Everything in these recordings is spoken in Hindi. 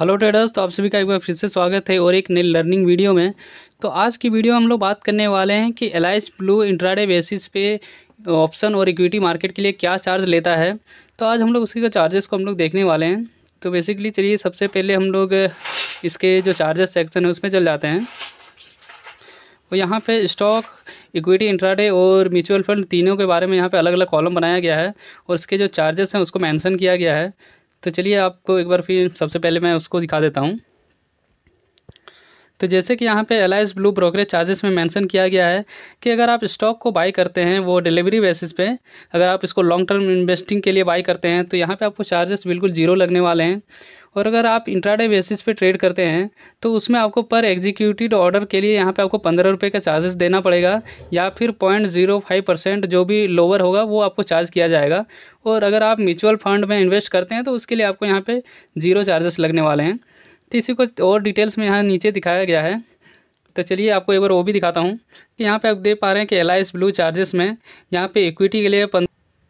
हेलो ट्रेडर्स तो आप सभी का एक बार फिर से स्वागत है और एक नई लर्निंग वीडियो में तो आज की वीडियो हम लोग बात करने वाले हैं कि एलाइस ब्लू इंट्राडे बेसिस पे ऑप्शन और इक्विटी मार्केट के लिए क्या चार्ज लेता है तो आज हम लोग उसके चार्जेस को हम लोग देखने वाले हैं तो बेसिकली चलिए सबसे पहले हम लोग इसके जो चार्जेस सेक्शन है उसमें चल जाते हैं तो यहाँ पर स्टॉक इक्विटी इंट्राडे और म्यूचुअल फंड तीनों के बारे में यहाँ पर अलग अलग कॉलम बनाया गया है और इसके जो चार्जेस हैं उसको मैंसन किया गया है तो चलिए आपको एक बार फिर सबसे पहले मैं उसको दिखा देता हूँ तो जैसे कि यहाँ पे एलाइस ब्लू ब्रोकरेज चार्जेस में मेंशन किया गया है कि अगर आप स्टॉक को बाई करते हैं वो डिलीवरी बेसिस पे अगर आप इसको लॉन्ग टर्म इन्वेस्टिंग के लिए बाई करते हैं तो यहाँ पे आपको चार्जेस बिल्कुल जीरो लगने वाले हैं और अगर आप इंट्राडे बेसिस पे ट्रेड करते हैं तो उसमें आपको पर एग्जीक्यूटिव ऑर्डर के लिए यहाँ पे आपको पंद्रह रुपये का चार्जेस देना पड़ेगा या फिर पॉइंट जीरो फाइव परसेंट जो भी लोअर होगा वो आपको चार्ज किया जाएगा और अगर आप म्यूचुअल फंड में इन्वेस्ट करते हैं तो उसके लिए आपको यहाँ पे जीरो चार्जेस लगने वाले हैं तो इसी को और डिटेल्स में यहाँ नीचे दिखाया गया है तो चलिए आपको एक बार वो भी दिखाता हूँ कि यहाँ पे आप देख पा रहे हैं कि एल ब्लू चार्जेस में यहाँ पे इक्विटी के लिए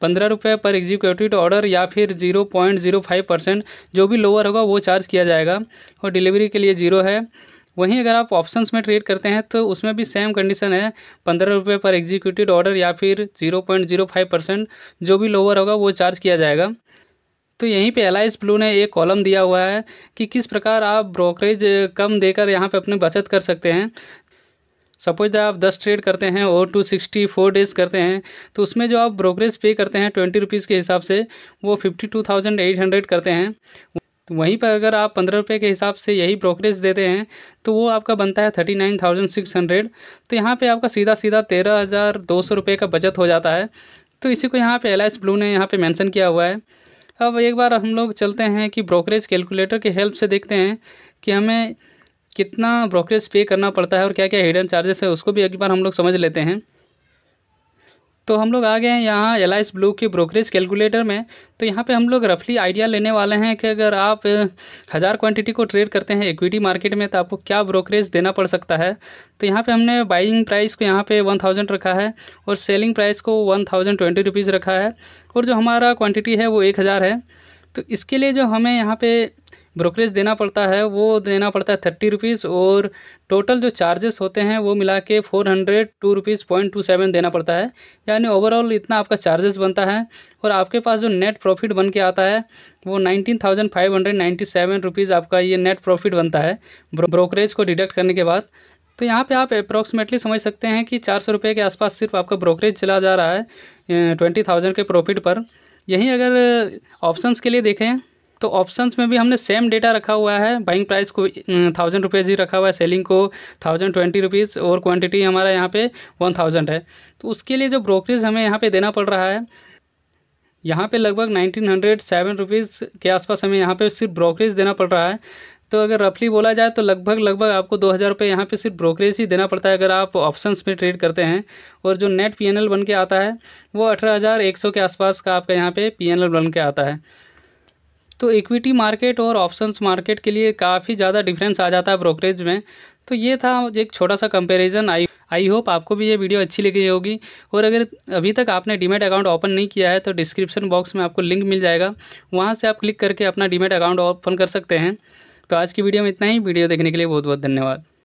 पंद्रह रुपये पर एग्जीक्यूटिव ऑर्डर या फिर zero point zero five percent जो भी लोअर होगा वो चार्ज किया जाएगा और डिलीवरी के लिए ज़ीरो है वहीं अगर आप ऑप्शंस में ट्रेड करते हैं तो उसमें भी सेम कंडीशन है पंद्रह रुपये पर एग्जीक्यूटिव ऑर्डर या फिर zero point zero five percent जो भी लोअर होगा वो चार्ज किया जाएगा तो यहीं पे एलाइस ब्लू ने एक कॉलम दिया हुआ है कि किस प्रकार आप ब्रोकरेज कम देकर यहाँ पे अपनी बचत कर सकते हैं सपोज आप दस ट्रेड करते हैं और टू सिक्सटी फोर डेज करते हैं तो उसमें जो आप ब्रोकरेज पे करते हैं ट्वेंटी रुपीज़ के हिसाब से वो fifty two thousand eight hundred करते हैं तो वहीं पर अगर आप पंद्रह रुपये के हिसाब से यही ब्रोकरेज देते हैं तो वो आपका बनता है thirty nine thousand six hundred तो यहाँ पर आपका सीधा सीधा तेरह हज़ार दो सौ रुपये का बचत हो जाता है तो इसी को यहाँ पे एल ब्लू ने यहाँ पे मेंशन किया हुआ है अब हाँ, एक बार हम लोग चलते हैं कि ब्रोकरेज कैलकुलेटर की हेल्प से देखते हैं कि हमें कितना ब्रोकरेज पे करना पड़ता है और क्या क्या हिडन चार्जेस है उसको भी एक बार हम लोग समझ लेते हैं तो हम लोग आ गए हैं यहाँ एल ब्लू के ब्रोकरेज कैलकुलेटर में तो यहाँ पे हम लोग रफली आइडिया लेने वाले हैं कि अगर आप हज़ार क्वांटिटी को ट्रेड करते हैं इक्विटी मार्केट में तो आपको क्या ब्रोकरेज देना पड़ सकता है तो यहाँ पे हमने बाइंग प्राइस को यहाँ पे वन थाउजेंड रखा है और सेलिंग प्राइस को वन थाउजेंड ट्वेंटी रुपीज़ रखा है और जो हमारा क्वान्टिटी है वो एक हज़ार है तो इसके लिए जो हमें यहाँ पर ब्रोकरेज देना पड़ता है वो देना पड़ता है थर्टी रुपीज़ और टोटल जो चार्जेस होते हैं वो मिला के four hundred two rupees point two seven देना पड़ता है यानी ओवरऑल इतना आपका चार्जेस बनता है और आपके पास जो नेट प्रॉफिट बन के आता है वो nineteen thousand five hundred ninety seven rupees आपका ये नेट प्रॉफिट बनता है ब्रोकरेज को डिडक्ट करने के बाद तो यहाँ पे आप अप्रॉक्सीमेटली समझ सकते हैं कि चार सौ रुपये के आसपास सिर्फ आपका ब्रोकरेज चला जा रहा है ट्वेंटी थाउजेंड के प्रॉफिट पर यहीं अगर ऑप्शंस के लिए देखें तो ऑप्शंस में भी हमने सेम डेटा रखा हुआ है बाइंग प्राइस को थाउजेंड रुपीज़ ही रखा हुआ है सेलिंग को थाउजेंड ट्वेंटी रुपीज़ और क्वांटिटी हमारा यहाँ पे वन थाउजेंड है तो उसके लिए जो ब्रोकरेज हमें यहाँ पे देना पड़ रहा है यहाँ पे लगभग नाइनटीन हंड्रेड सेवन रुपीज़ के आसपास हमें यहाँ पे सिर्फ ब्रोकरेज देना पड़ रहा है तो अगर रफली बोला जाए तो लगभग लगभग आपको दो हज़ार रुपये यहाँ पर सिर्फ ब्रोकरेज ही देना पड़ता है अगर आप ऑप्शंस में ट्रेड करते हैं और जो नेट पीएनएल बन के आता है वो अठारह हज़ार एक सौ के आसपास का आपका यहाँ पे पीएनएल बन के आता है तो इक्विटी मार्केट और ऑप्शंस मार्केट के लिए काफ़ी ज़्यादा डिफरेंस आ जाता है ब्रोकरेज में तो ये था एक छोटा सा कंपैरिजन आई आई होप आपको भी ये वीडियो अच्छी लगी होगी और अगर अभी तक आपने डीमेट अकाउंट ओपन नहीं किया है तो डिस्क्रिप्शन बॉक्स में आपको लिंक मिल जाएगा वहाँ से आप क्लिक करके अपना डीमेट अकाउंट ओपन कर सकते हैं तो आज की वीडियो में इतना ही वीडियो देखने के लिए बहुत बहुत धन्यवाद